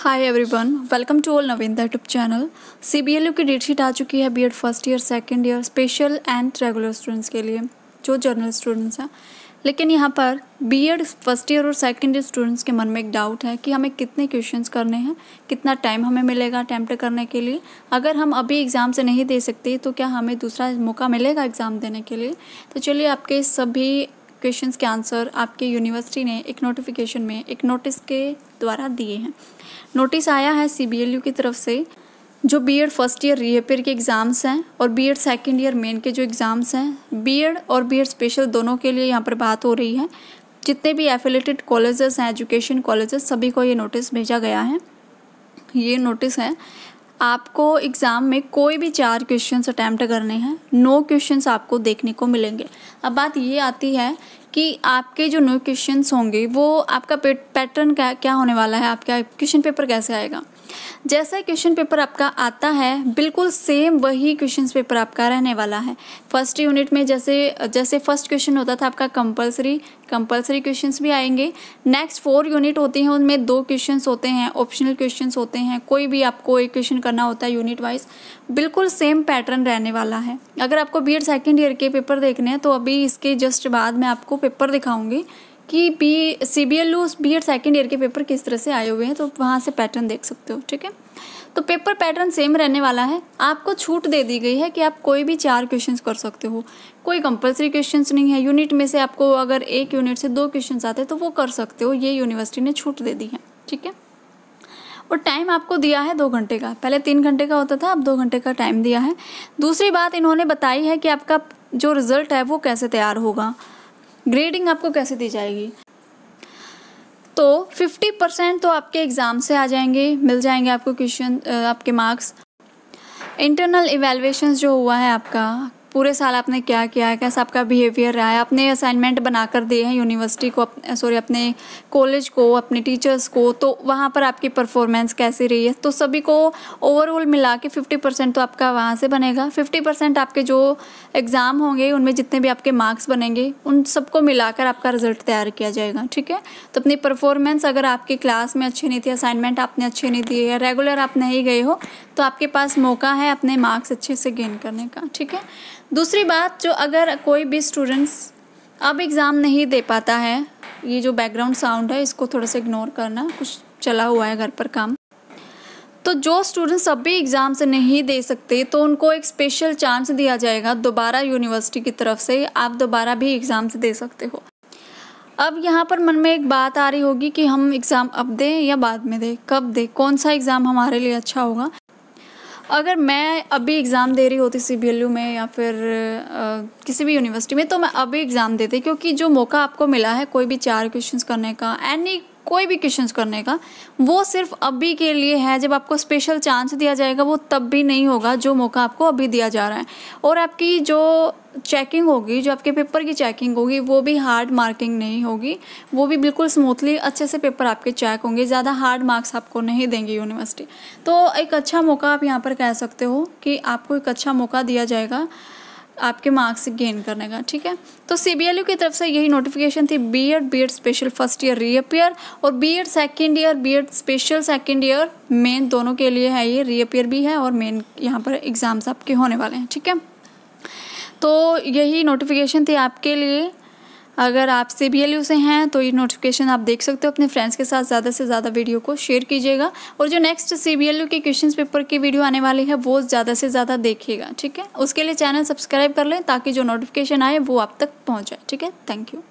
hi everyone welcome to all नवींदा YouTube channel C B L U की date sheet आ चुकी है B Ed first year second year special and regular students के लिए जो जर्नल स्टूडेंट्स हैं लेकिन यहाँ पर बी एड फर्स्ट ईयर और सेकेंड ईयर स्टूडेंट्स के मन में एक डाउट है कि हमें कितने क्वेश्चन करने हैं कितना टाइम हमें मिलेगा अटैम्प्ट करने के लिए अगर हम अभी एग्ज़ाम से नहीं दे सकते तो क्या हमें दूसरा मौका मिलेगा एग्ज़ाम देने के लिए तो चलिए आपके सभी क्वेश्चंस के आंसर आपके यूनिवर्सिटी ने एक नोटिफिकेशन में एक नोटिस के द्वारा दिए हैं नोटिस आया है सी की तरफ से जो B Ed first year reappear के एग्ज़ाम्स हैं और B Ed second year main के जो एग्ज़ाम्स हैं बी एड और बी एड स्पेशल दोनों के लिए यहाँ पर बात हो रही है जितने भी एफिलेटेड कॉलेजेस हैं एजुकेशन कॉलेजेस सभी को ये नोटिस भेजा गया है ये नोटिस है आपको एग्ज़ाम में कोई भी चार क्वेश्चंस अटैम्प्ट करने हैं नो क्वेश्चंस आपको देखने को मिलेंगे अब बात ये आती है कि आपके जो नो क्वेश्चंस होंगे वो आपका पैटर्न क्या क्या होने वाला है आपका क्वेश्चन पेपर कैसे आएगा जैसा क्वेश्चन पेपर आपका आता है बिल्कुल सेम वही क्वेश्चन पेपर आपका रहने वाला है फर्स्ट यूनिट में जैसे जैसे फर्स्ट क्वेश्चन होता था आपका कंपलसरी कंपलसरी क्वेश्चन भी आएंगे नेक्स्ट फोर यूनिट होती हैं उनमें दो क्वेश्चन होते हैं ऑप्शनल क्वेश्चन होते हैं कोई भी आपको एक क्वेश्चन करना होता है यूनिट वाइज बिल्कुल सेम पैटर्न रहने वाला है अगर आपको बी एड सेकेंड ईयर के पेपर देखने हैं तो अभी इसके जस्ट बाद मैं आपको पेपर दिखाऊंगी कि B C B L U B Ed second year के पेपर किस तरह से आए हुए हैं तो वहाँ से पैटर्न देख सकते हो ठीक है तो पेपर पैटर्न सेम रहने वाला है आपको छूट दे दी गई है कि आप कोई भी चार क्वेश्चन कर सकते हो कोई कंपलसरी क्वेश्चन नहीं है यूनिट में से आपको अगर एक यूनिट से दो क्वेश्चन आते हैं तो वो कर सकते हो ये यूनिवर्सिटी ने छूट दे दी है ठीक है और टाइम आपको दिया है दो घंटे का पहले तीन घंटे का होता था अब दो घंटे का टाइम दिया है दूसरी बात इन्होंने बताई है कि आपका जो रिज़ल्ट है वो कैसे तैयार होगा ग्रेडिंग आपको कैसे दी जाएगी तो 50 परसेंट तो आपके एग्ज़ाम से आ जाएंगे मिल जाएंगे आपको क्वेश्चन आपके मार्क्स इंटरनल इवेलुएशन जो हुआ है आपका पूरे साल आपने क्या किया है कैसा आपका बिहेवियर रहा है आपने असाइनमेंट बना कर दिए हैं यूनिवर्सिटी को सॉरी अपने कॉलेज को अपने टीचर्स को तो वहाँ पर आपकी परफॉर्मेंस कैसी रही है तो सभी को ओवरऑल मिला के फिफ्टी परसेंट तो आपका वहाँ से बनेगा फिफ्टी परसेंट आपके जो एग्ज़ाम होंगे उनमें जितने भी आपके मार्क्स बनेंगे उन सबको मिलाकर आपका रिजल्ट तैयार किया जाएगा ठीक है तो अपनी परफॉर्मेंस अगर आपकी क्लास में अच्छी नहीं थी असाइनमेंट आपने अच्छे नहीं दिए है रेगुलर आप नहीं गए हो तो आपके पास मौका है अपने मार्क्स अच्छे से गेन करने का ठीक है दूसरी बात जो अगर कोई भी स्टूडेंट्स अब एग्ज़ाम नहीं दे पाता है ये जो बैकग्राउंड साउंड है इसको थोड़ा सा इग्नोर करना कुछ चला हुआ है घर पर काम तो जो स्टूडेंट्स अब भी एग्ज़ाम से नहीं दे सकते तो उनको एक स्पेशल चांस दिया जाएगा दोबारा यूनिवर्सिटी की तरफ से आप दोबारा भी एग्ज़ाम से दे सकते हो अब यहाँ पर मन में एक बात आ रही होगी कि हम एग्ज़ाम अब दें या बाद में दें कब दें कौन सा एग्ज़ाम हमारे लिए अच्छा होगा अगर मैं अभी एग्ज़ाम दे रही होती सी में या फिर आ, किसी भी यूनिवर्सिटी में तो मैं अभी एग्ज़ाम देती क्योंकि जो मौका आपको मिला है कोई भी चार क्वेश्चंस करने का एनी कोई भी क्वेश्चन करने का वो सिर्फ अभी के लिए है जब आपको स्पेशल चांस दिया जाएगा वो तब भी नहीं होगा जो मौका आपको अभी दिया जा रहा है और आपकी जो चेकिंग होगी जो आपके पेपर की चेकिंग होगी वो भी हार्ड मार्किंग नहीं होगी वो भी बिल्कुल स्मूथली अच्छे से पेपर आपके चेक होंगे ज़्यादा हार्ड मार्क्स आपको नहीं देंगे यूनिवर्सिटी तो एक अच्छा मौका आप यहाँ पर कह सकते हो कि आपको एक अच्छा मौका दिया जाएगा आपके मार्क्स गेन करने का ठीक है तो सी की तरफ से यही नोटिफिकेशन थी B Ed B Ed special first year reappear और B Ed second year B Ed special second year main दोनों के लिए है ये रीअपियर भी है और मेन यहाँ पर एग्ज़ाम्स आपके होने वाले हैं ठीक है तो यही नोटिफिकेशन थी आपके लिए अगर आप सी बी एल से हैं तो ये नोटिफिकेशन आप देख सकते हो अपने फ्रेंड्स के साथ ज़्यादा से ज़्यादा वीडियो को शेयर कीजिएगा और जो नेक्स्ट सी बी एल के क्वेश्चन पेपर की वीडियो आने वाली है वो ज़्यादा से ज़्यादा देखिएगा ठीक है उसके लिए चैनल सब्सक्राइब कर लें ताकि जो नोटिफिकेशन आए वो आप तक पहुँच जाए ठीक है थैंक यू